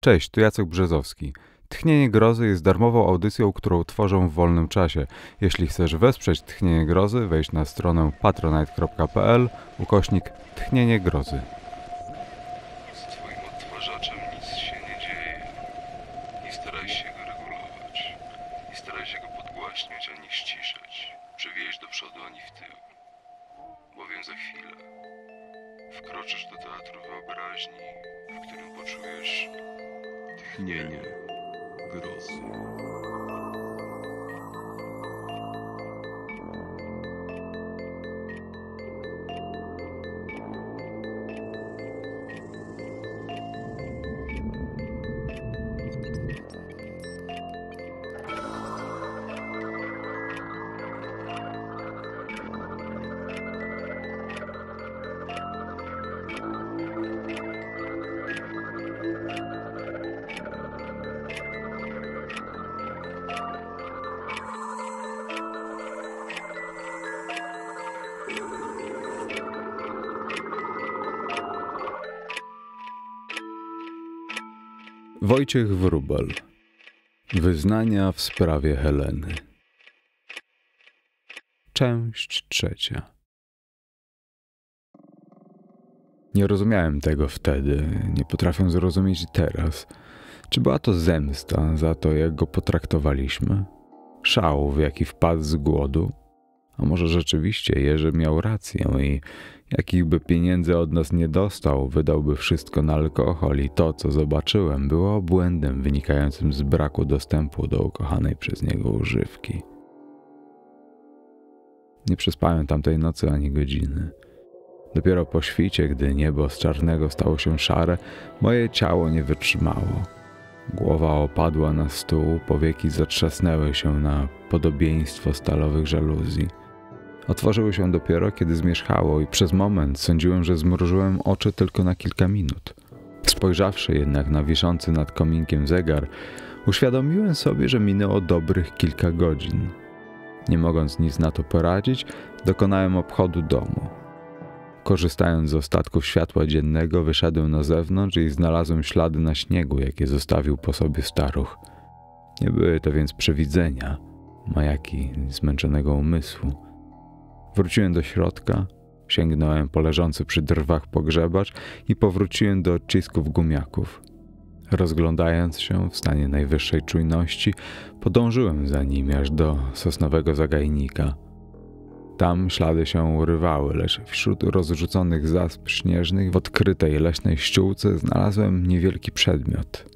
Cześć, tu Jacek Brzezowski. Tchnienie Grozy jest darmową audycją, którą tworzą w wolnym czasie. Jeśli chcesz wesprzeć Tchnienie Grozy, wejdź na stronę patronite.pl ukośnik Tchnienie Grozy. Z twoim odtwarzaczem. Thank you. Wojciech Wrubel. Wyznania w sprawie Heleny. Część trzecia. Nie rozumiałem tego wtedy, nie potrafię zrozumieć teraz. Czy była to zemsta za to, jak go potraktowaliśmy? Szał, w jaki wpadł z głodu? A może rzeczywiście Jerzy miał rację i Jakich pieniędzy od nas nie dostał, wydałby wszystko na alkohol i to, co zobaczyłem, było błędem wynikającym z braku dostępu do ukochanej przez niego używki. Nie przespałem tamtej nocy ani godziny. Dopiero po świcie, gdy niebo z czarnego stało się szare, moje ciało nie wytrzymało. Głowa opadła na stół, powieki zatrzasnęły się na podobieństwo stalowych żaluzji otworzyły się dopiero, kiedy zmierzchało i przez moment sądziłem, że zmrużyłem oczy tylko na kilka minut. Spojrzawszy jednak na wiszący nad kominkiem zegar, uświadomiłem sobie, że minęło dobrych kilka godzin. Nie mogąc nic na to poradzić, dokonałem obchodu domu. Korzystając z ostatków światła dziennego, wyszedłem na zewnątrz i znalazłem ślady na śniegu, jakie zostawił po sobie staruch. Nie były to więc przewidzenia, majaki zmęczonego umysłu. Wróciłem do środka, sięgnąłem po leżący przy drwach pogrzebacz i powróciłem do odcisków gumiaków. Rozglądając się w stanie najwyższej czujności, podążyłem za nimi aż do sosnowego zagajnika. Tam ślady się urywały, lecz wśród rozrzuconych zasp śnieżnych w odkrytej leśnej ściółce znalazłem niewielki przedmiot.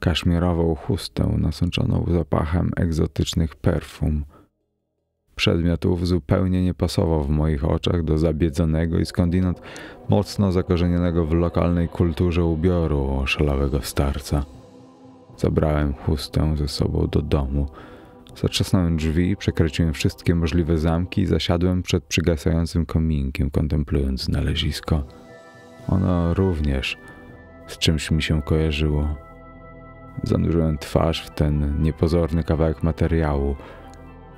Kaszmirową chustę nasączoną zapachem egzotycznych perfum – przedmiotów zupełnie nie pasował w moich oczach do zabiedzonego i skądinąd mocno zakorzenionego w lokalnej kulturze ubioru oszalałego starca. Zabrałem chustę ze sobą do domu. Zatrzasnąłem drzwi, przekręciłem wszystkie możliwe zamki i zasiadłem przed przygasającym kominkiem, kontemplując znalezisko. Ono również z czymś mi się kojarzyło. Zanurzyłem twarz w ten niepozorny kawałek materiału,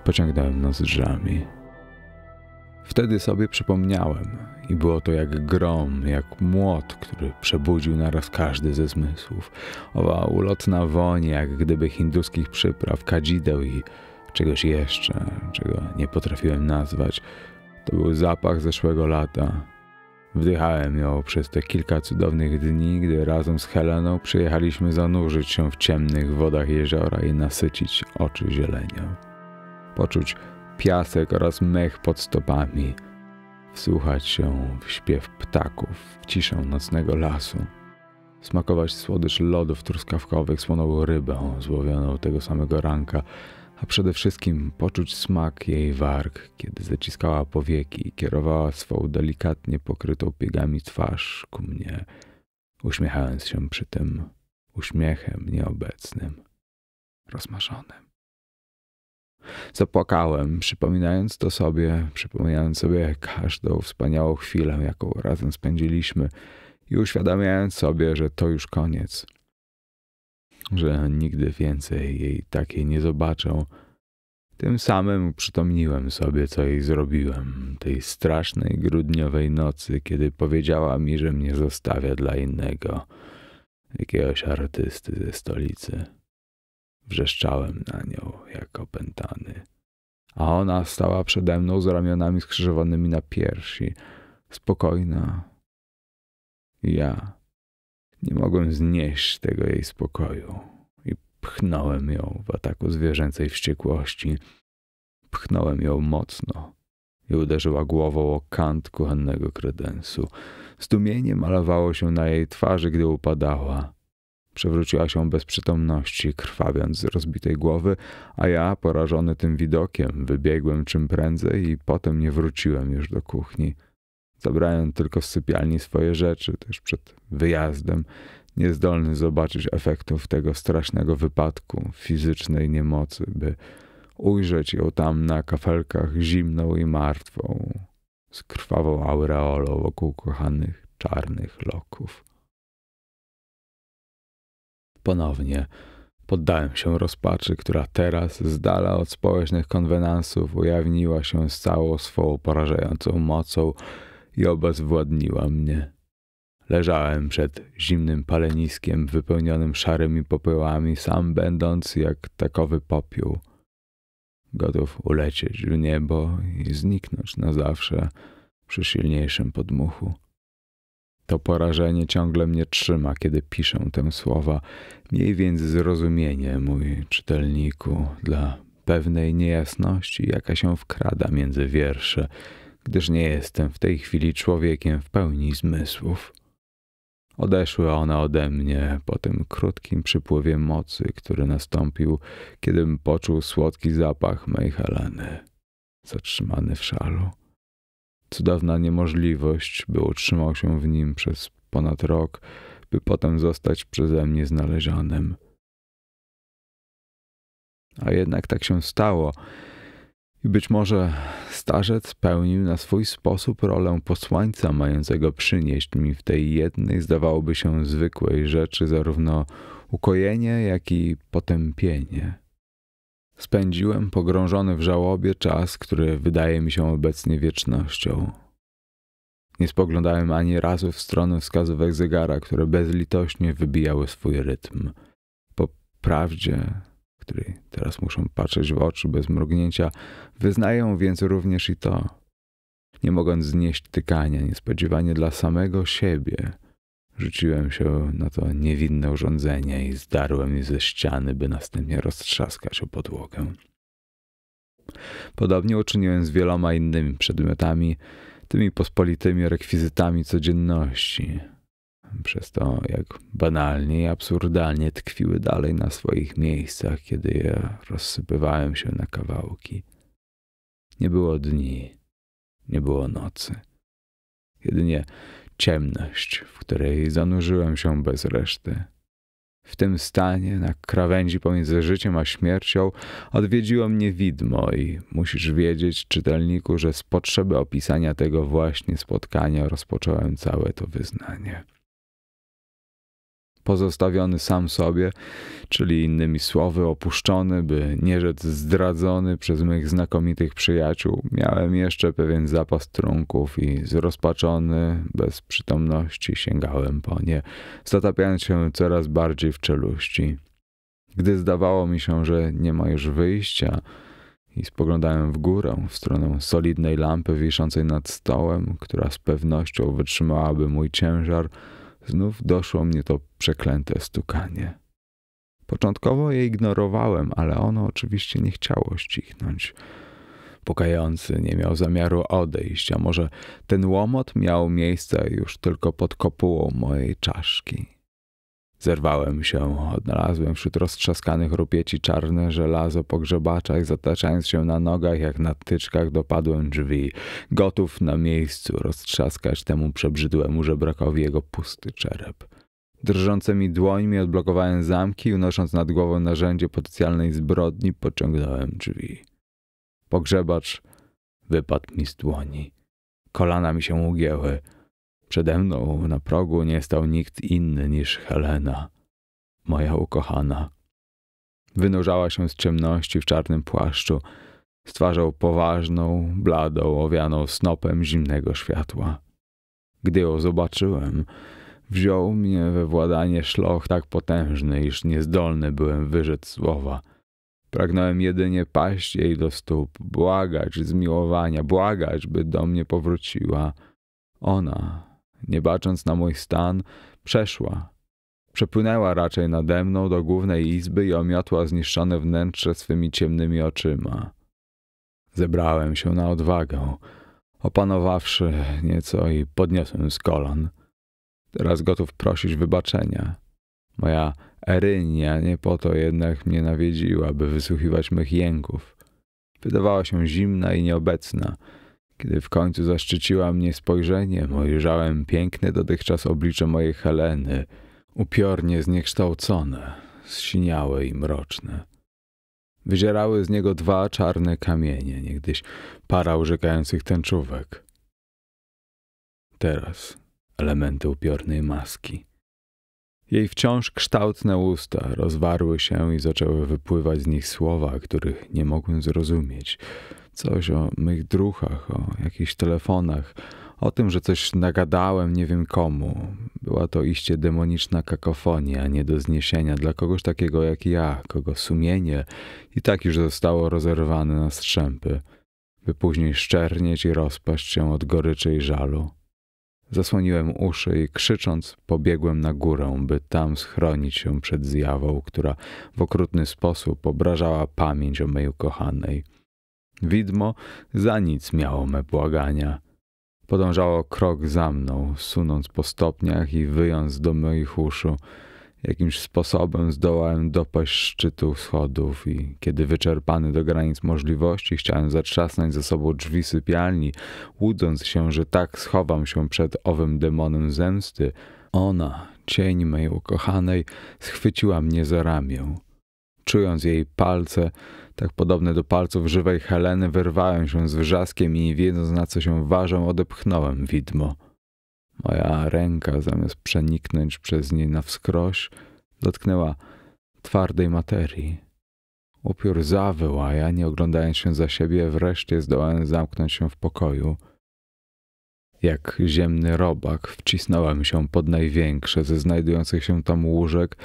Pociągnąłem nozdrzami. Wtedy sobie przypomniałem i było to jak grom, jak młot, który przebudził naraz każdy ze zmysłów. Owa ulotna woń, jak gdyby hinduskich przypraw, kadzideł i czegoś jeszcze, czego nie potrafiłem nazwać. To był zapach zeszłego lata. Wdychałem ją przez te kilka cudownych dni, gdy razem z Heleną przyjechaliśmy zanurzyć się w ciemnych wodach jeziora i nasycić oczy zielenią poczuć piasek oraz mech pod stopami, wsłuchać się w śpiew ptaków, w ciszę nocnego lasu, smakować słodycz lodów truskawkowych, słoną rybę złowioną tego samego ranka, a przede wszystkim poczuć smak jej warg, kiedy zaciskała powieki i kierowała swą delikatnie pokrytą piegami twarz ku mnie, uśmiechając się przy tym uśmiechem nieobecnym, rozmarzonym. Zapłakałem, przypominając to sobie, przypominając sobie każdą wspaniałą chwilę, jaką razem spędziliśmy i uświadamiając sobie, że to już koniec. Że nigdy więcej jej takiej nie zobaczę. Tym samym przytomniłem sobie, co jej zrobiłem, tej strasznej grudniowej nocy, kiedy powiedziała mi, że mnie zostawia dla innego, jakiegoś artysty ze stolicy. Wrzeszczałem na nią jak opętany. A ona stała przede mną z ramionami skrzyżowanymi na piersi, spokojna. Ja nie mogłem znieść tego jej spokoju i pchnąłem ją w ataku zwierzęcej wściekłości. Pchnąłem ją mocno i uderzyła głową o kant kuchennego kredensu. Zdumienie malowało się na jej twarzy, gdy upadała. Przewróciła się bez przytomności, krwawiąc z rozbitej głowy, a ja, porażony tym widokiem, wybiegłem czym prędzej i potem nie wróciłem już do kuchni. Zabrałem tylko z sypialni swoje rzeczy, też przed wyjazdem, niezdolny zobaczyć efektów tego strasznego wypadku, fizycznej niemocy, by ujrzeć ją tam na kafelkach zimną i martwą, z krwawą aureolą wokół kochanych czarnych loków ponownie. Poddałem się rozpaczy, która teraz, z dala od społecznych konwenansów, ujawniła się z całą swoją porażającą mocą i obezwładniła mnie. Leżałem przed zimnym paleniskiem wypełnionym szarymi popiołami, sam będąc jak takowy popiół. Gotów ulecieć w niebo i zniknąć na zawsze przy silniejszym podmuchu. To porażenie ciągle mnie trzyma, kiedy piszę te słowa. Miej więc zrozumienie, mój czytelniku, dla pewnej niejasności, jaka się wkrada między wiersze, gdyż nie jestem w tej chwili człowiekiem w pełni zmysłów. Odeszły one ode mnie po tym krótkim przypływie mocy, który nastąpił, kiedym poczuł słodki zapach mej Heleny, zatrzymany w szalu cudowna niemożliwość, by utrzymał się w nim przez ponad rok, by potem zostać przeze mnie znalezionym. A jednak tak się stało. I być może starzec pełnił na swój sposób rolę posłańca mającego przynieść mi w tej jednej, zdawałoby się zwykłej rzeczy zarówno ukojenie, jak i potępienie. Spędziłem pogrążony w żałobie czas, który wydaje mi się obecnie wiecznością. Nie spoglądałem ani razu w stronę wskazówek zegara, które bezlitośnie wybijały swój rytm. Po prawdzie, której teraz muszę patrzeć w oczy bez mrugnięcia, wyznaję więc również i to. Nie mogąc znieść tykania, niespodziewanie dla samego siebie – Rzuciłem się na to niewinne urządzenie i zdarłem je ze ściany, by następnie roztrzaskać o podłogę. Podobnie uczyniłem z wieloma innymi przedmiotami, tymi pospolitymi rekwizytami codzienności. Przez to, jak banalnie i absurdalnie tkwiły dalej na swoich miejscach, kiedy je rozsypywałem się na kawałki. Nie było dni, nie było nocy. Jedynie ciemność, w której zanurzyłem się bez reszty. W tym stanie, na krawędzi pomiędzy życiem a śmiercią, odwiedziło mnie widmo i musisz wiedzieć, czytelniku, że z potrzeby opisania tego właśnie spotkania rozpocząłem całe to wyznanie pozostawiony sam sobie, czyli innymi słowy opuszczony, by nie rzec zdradzony przez moich znakomitych przyjaciół. Miałem jeszcze pewien zapas trunków i zrozpaczony, bez przytomności sięgałem po nie, zatapiając się coraz bardziej w czeluści. Gdy zdawało mi się, że nie ma już wyjścia, i spoglądałem w górę, w stronę solidnej lampy wiszącej nad stołem, która z pewnością wytrzymałaby mój ciężar, znów doszło mnie to przeklęte stukanie. Początkowo je ignorowałem, ale ono oczywiście nie chciało ścichnąć. Pukający nie miał zamiaru odejść, a może ten łomot miał miejsce już tylko pod kopułą mojej czaszki. Zerwałem się, odnalazłem wśród roztrzaskanych rupieci czarne żelazo po grzebaczach, zataczając się na nogach jak na tyczkach dopadłem drzwi, gotów na miejscu roztrzaskać temu przebrzydłemu żebrakowi jego pusty czerep. Drżącymi dłońmi odblokowałem zamki, unosząc nad głową narzędzie potencjalnej zbrodni, pociągnąłem drzwi. Pogrzebacz wypadł mi z dłoni. Kolana mi się ugięły. Przede mną na progu nie stał nikt inny niż Helena, moja ukochana. Wynurzała się z ciemności w czarnym płaszczu, z twarzą poważną, bladą, owianą snopem zimnego światła. Gdy ją zobaczyłem, wziął mnie we władanie szloch tak potężny, iż niezdolny byłem wyrzec słowa. Pragnąłem jedynie paść jej do stóp, błagać zmiłowania, błagać, by do mnie powróciła. Ona, nie bacząc na mój stan, przeszła. Przepłynęła raczej nade mną do głównej izby i omiotła zniszczone wnętrze swymi ciemnymi oczyma. Zebrałem się na odwagę, opanowawszy nieco i podniosłem z kolan. Teraz gotów prosić wybaczenia. Moja Erynia nie po to jednak mnie nawiedziła, by wysłuchiwać mych jęków. Wydawała się zimna i nieobecna – kiedy w końcu zaszczyciła mnie spojrzeniem, ujrzałem piękne dotychczas oblicze mojej Heleny, upiornie zniekształcone, zsiniałe i mroczne. Wyzierały z niego dwa czarne kamienie, niegdyś para urzekających tęczówek. Teraz elementy upiornej maski. Jej wciąż kształtne usta rozwarły się i zaczęły wypływać z nich słowa, których nie mogłem zrozumieć – coś o moich druchach, o jakichś telefonach, o tym, że coś nagadałem nie wiem komu. Była to iście demoniczna kakofonia, nie do zniesienia dla kogoś takiego jak ja, kogo sumienie i tak już zostało rozerwane na strzępy, by później szczernieć i rozpaść się od goryczy i żalu. Zasłoniłem uszy i krzycząc, pobiegłem na górę, by tam schronić się przed zjawą, która w okrutny sposób obrażała pamięć o mej ukochanej. Widmo za nic miało me błagania. Podążało krok za mną, sunąc po stopniach i wyjąc do moich uszu. Jakimś sposobem zdołałem dopaść szczytu schodów i kiedy wyczerpany do granic możliwości chciałem zatrzasnąć ze sobą drzwi sypialni, łudząc się, że tak schowam się przed owym demonem zemsty, ona, cień mej ukochanej, schwyciła mnie za ramię. Czując jej palce, tak podobne do palców żywej Heleny, wyrwałem się z wrzaskiem i wiedząc na co się ważę, odepchnąłem widmo. Moja ręka, zamiast przeniknąć przez nie na wskroś, dotknęła twardej materii. Upiór zawył, a ja, nie oglądając się za siebie, wreszcie zdołałem zamknąć się w pokoju – jak ziemny robak wcisnąłem się pod największe ze znajdujących się tam łóżek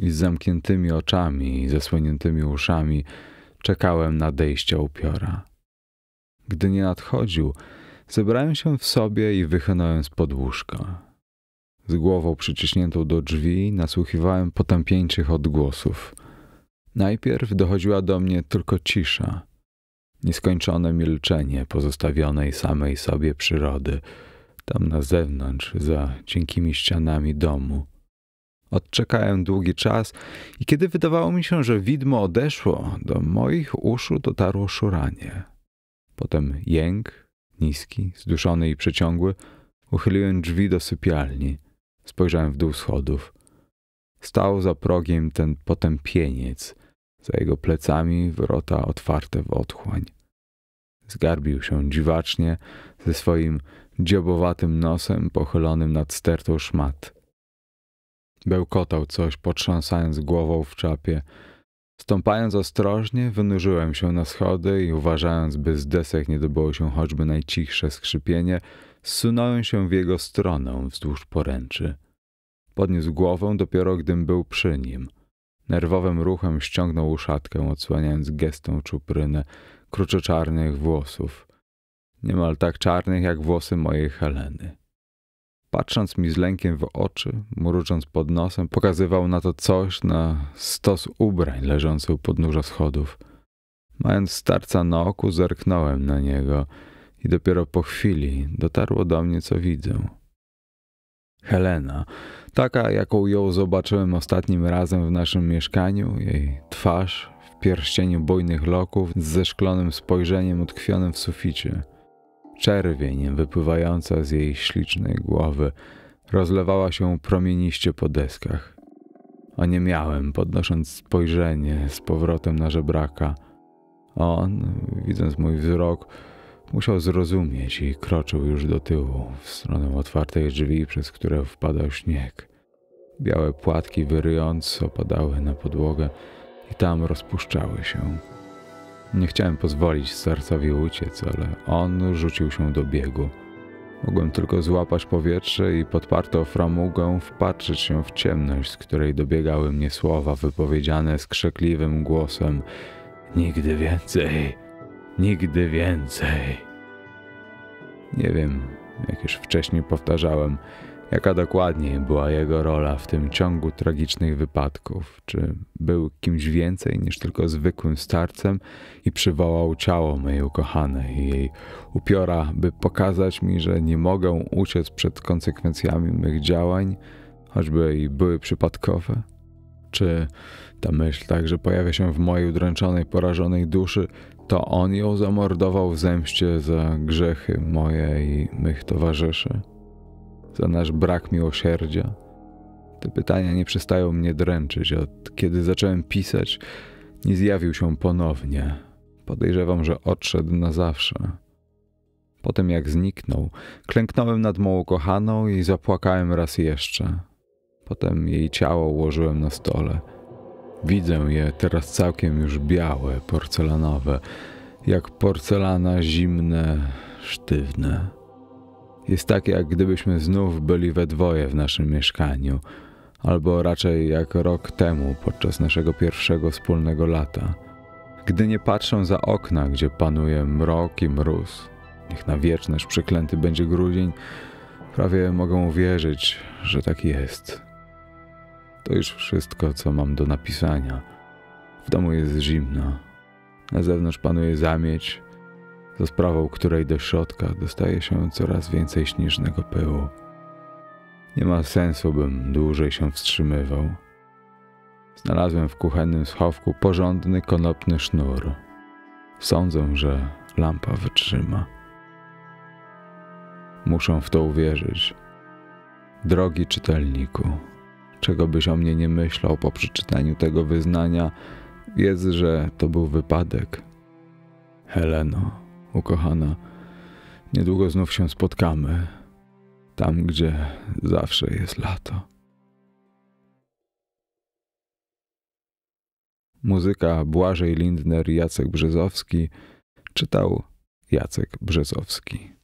i z zamkniętymi oczami i zasłoniętymi uszami czekałem nadejścia upiora. Gdy nie nadchodził, zebrałem się w sobie i wychynąłem z pod łóżka. Z głową przyciśniętą do drzwi nasłuchiwałem potępieńczych odgłosów. Najpierw dochodziła do mnie tylko cisza – nieskończone milczenie pozostawionej samej sobie przyrody, tam na zewnątrz, za cienkimi ścianami domu. Odczekałem długi czas i kiedy wydawało mi się, że widmo odeszło, do moich uszu dotarło szuranie. Potem jęk, niski, zduszony i przeciągły, uchyliłem drzwi do sypialni. Spojrzałem w dół schodów. Stał za progiem ten potępieniec – za jego plecami wrota otwarte w otchłań. Zgarbił się dziwacznie ze swoim dziobowatym nosem pochylonym nad stertą szmat. Bełkotał coś, potrząsając głową w czapie. Stąpając ostrożnie, wynurzyłem się na schody i uważając, by z desek nie dobyło się choćby najcichsze skrzypienie, zsunąłem się w jego stronę wzdłuż poręczy. Podniósł głowę dopiero, gdym był przy nim – Nerwowym ruchem ściągnął uszatkę, odsłaniając gestą czuprynę kruczoczarnych włosów, niemal tak czarnych jak włosy mojej Heleny. Patrząc mi z lękiem w oczy, mrucząc pod nosem, pokazywał na to coś na stos ubrań leżący u podnóża schodów. Mając starca na oku, zerknąłem na niego i dopiero po chwili dotarło do mnie, co widzę. Helena, taka jaką ją zobaczyłem ostatnim razem w naszym mieszkaniu, jej twarz w pierścieniu bujnych loków z zeszklonym spojrzeniem utkwionym w suficie. Czerwień wypływająca z jej ślicznej głowy rozlewała się promieniście po deskach. A nie miałem, podnosząc spojrzenie z powrotem na żebraka. On, widząc mój wzrok, Musiał zrozumieć i kroczył już do tyłu, w stronę otwartej drzwi, przez które wpadał śnieg. Białe płatki wyryjąc opadały na podłogę i tam rozpuszczały się. Nie chciałem pozwolić starcowi uciec, ale on rzucił się do biegu. Mogłem tylko złapać powietrze i podparto framugę wpatrzyć się w ciemność, z której dobiegały mnie słowa wypowiedziane skrzekliwym głosem: Nigdy więcej! Nigdy więcej. Nie wiem, jak już wcześniej powtarzałem, jaka dokładnie była jego rola w tym ciągu tragicznych wypadków. Czy był kimś więcej niż tylko zwykłym starcem i przywołał ciało mojej ukochanej i jej upiora, by pokazać mi, że nie mogę uciec przed konsekwencjami mych działań, choćby i były przypadkowe? Czy ta myśl także pojawia się w mojej udręczonej, porażonej duszy, to on ją zamordował w zemście za grzechy moje i mych towarzyszy, za nasz brak miłosierdzia. Te pytania nie przestają mnie dręczyć. Od kiedy zacząłem pisać, nie zjawił się ponownie. Podejrzewam, że odszedł na zawsze. Potem jak zniknął, klęknąłem nad moją ukochaną i zapłakałem raz jeszcze. Potem jej ciało ułożyłem na stole – Widzę je teraz całkiem już białe, porcelanowe, jak porcelana zimne, sztywne. Jest tak, jak gdybyśmy znów byli we dwoje w naszym mieszkaniu, albo raczej jak rok temu podczas naszego pierwszego wspólnego lata. Gdy nie patrzę za okna, gdzie panuje mrok i mróz, niech na wieczność przeklęty będzie grudzień, prawie mogę uwierzyć, że tak jest. To już wszystko, co mam do napisania. W domu jest zimno. Na zewnątrz panuje zamieć, za sprawą której do środka dostaje się coraz więcej śnieżnego pyłu. Nie ma sensu, bym dłużej się wstrzymywał. Znalazłem w kuchennym schowku porządny konopny sznur. Sądzę, że lampa wytrzyma. Muszę w to uwierzyć. Drogi czytelniku czego byś o mnie nie myślał po przeczytaniu tego wyznania, wiedz, że to był wypadek. Heleno, ukochana, niedługo znów się spotkamy, tam gdzie zawsze jest lato. Muzyka Błażej Lindner Jacek Brzezowski czytał Jacek Brzezowski.